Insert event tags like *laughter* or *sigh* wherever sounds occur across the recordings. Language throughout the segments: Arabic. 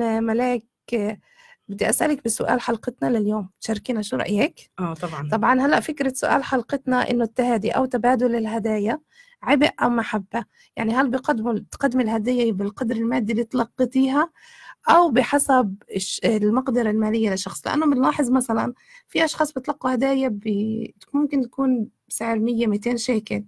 ملاك بدي اسالك بسؤال حلقتنا لليوم تشاركينا شو رايك اه طبعا طبعا هلا فكره سؤال حلقتنا انه التهادي او تبادل الهدايا عبء او محبه يعني هل بقدم تقدمي الهديه بالقدر المادي اللي تلقيتيها او بحسب المقدره الماليه لشخص لانه بنلاحظ مثلا في اشخاص بتلقوا هدايا ممكن تكون بسعر 100 200 شيكل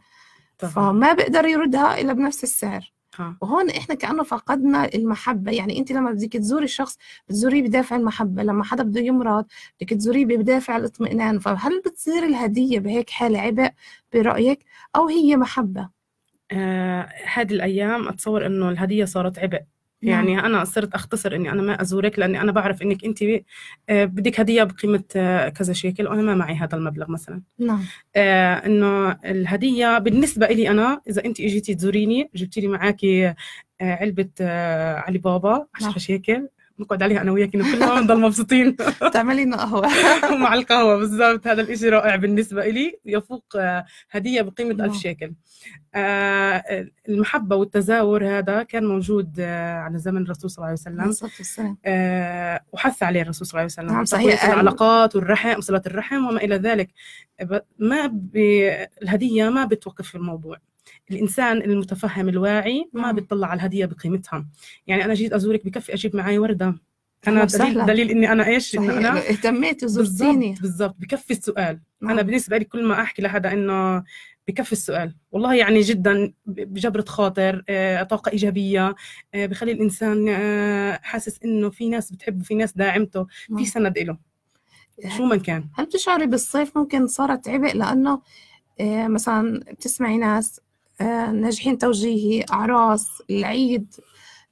طبعا. فما بيقدر يردها الا بنفس السعر وهون احنا كانه فقدنا المحبه يعني انت لما بدك تزوري الشخص بتزوريه بدافع المحبه لما حدا بده يمرض بدك تزوريه بدافع الاطمئنان فهل بتصير الهديه بهيك حاله عبء برايك او هي محبه آه هذه الايام اتصور انه الهديه صارت عبء نعم. يعني انا صرت اختصر اني انا ما ازورك لاني انا بعرف انك انت آه، بدك هديه بقيمه آه، كذا شيكل وانا ما معي هذا المبلغ مثلا نعم آه انه الهديه بالنسبه لي انا اذا انت اجيتي تزوريني جبتي لي معك آه، علبه علي بابا 10 نعم. شيكل نقعد عليها انا وياك كلها نضل مبسوطين *laughs* تعملي لنا قهوه *laughs* مع القهوه بالضبط هذا الإشي رائع بالنسبه لي يفوق آه، هديه بقيمه ألف شيكل آه، آه، المحبه والتزاور هذا كان موجود على زمن الرسول صلى الله عليه وسلم بالضبط والسلام وحث عليه الرسول صلى الله عليه وسلم نعم صحيح العلاقات والرحم صله الرحم وما الى ذلك ما الهديه ما بتوقف في الموضوع الانسان المتفهم الواعي ما نعم. بيطلع على الهديه بقيمتها يعني انا جيت ازورك بكفي اجيب معي ورده انا دليل, دليل اني انا ايش صحيح. إن انا اهتميت وزرتيني بالضبط بكفي السؤال مم. نعم. انا بالنسبه لي كل ما احكي لحدا انه بكفي السؤال والله يعني جدا بجبرة خاطر آه، طاقة إيجابية آه، بخلي الإنسان آه، حاسس إنه في ناس بتحبه في ناس داعمته مم. في نعم. سند إله شو ما كان هل بتشعري بالصيف ممكن صارت عبء لأنه مثلا بتسمعي ناس آه، ناجحين توجيهي أعراس العيد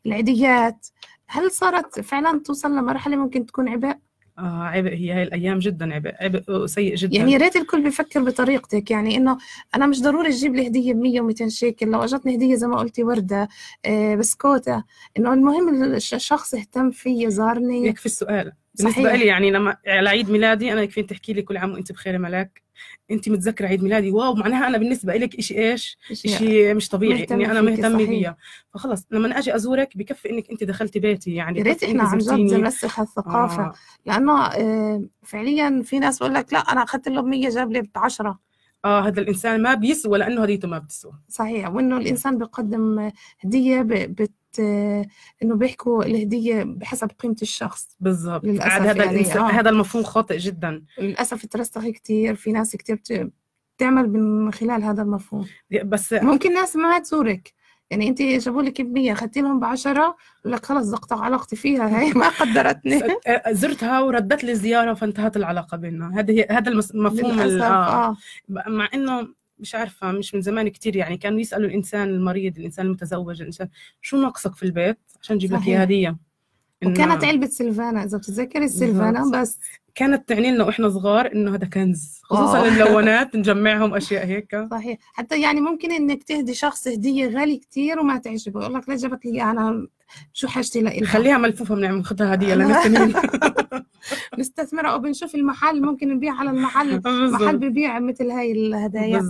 العيديات هل صارت فعلا توصل لمرحلة ممكن تكون عبء؟ آه عبء هي هاي الايام جدا عبء عبء سيء جدا يعني يا ريت الكل بفكر بطريقتك يعني انه انا مش ضروري تجيب لي هديه ب 100 و200 شيكل لو اجتني هديه زي ما قلتي ورده آه، بسكوته انه المهم الشخص اهتم فيي زارني يكفي السؤال بالنسبه لي يعني لما على عيد ميلادي انا يكفيني تحكي لي كل عام وانت بخير يا ملاك انت متذكره عيد ميلادي واو معناها انا بالنسبه لك شيء ايش شيء مش طبيعي اني انا مهتمه بيها فخلص لما اجي ازورك بكفي انك انت دخلتي بيتي يعني يا ريت احنا عن جد نرسخ الثقافة آه. لانه يعني آه، فعليا في ناس بقول لك لا انا اخذت له 100 جاب لي 10 اه هذا الانسان ما بيسوى لانه هديته ما بتسوى صحيح وانه الانسان بيقدم هديه بت انه بيحكوا الهديه بحسب قيمه الشخص بالضبط هذا يعني الانسان آه. هذا المفهوم خاطئ جدا للاسف ترستخي كثير في ناس كثير بتعمل من خلال هذا المفهوم بس ممكن ناس ما تزورك يعني انت جابوا لك ب 100 اخذتي لهم ب 10 لك خلص زقت علاقتي فيها هي ما قدرتني *laughs* زرتها وردت لي زياره فانتهت العلاقه بيننا هذه هذا المفهوم آه. آه. مع انه مش عارفه مش من زمان كتير يعني كانوا يسالوا الانسان المريض الانسان المتزوج الانسان شو ناقصك في البيت عشان نجيب لك هديه وكانت علبه سلفانا اذا بتتذكري السلفانا بس كانت تعني لنا واحنا صغار انه هذا كنز خصوصا الملونات نجمعهم اشياء هيك *laughs* صحيح حتى يعني ممكن انك تهدي شخص هديه غالي كتير وما تعجبه يقول لك ليش جابت لي انا شو حاجتي لإلها خليها ملفوفه بنعمل ناخذها هديه لنفسي *laughs* نستثمرها وبنشوف المحل ممكن نبيع على المحل *laughs* محل ببيع مثل هاي الهدايا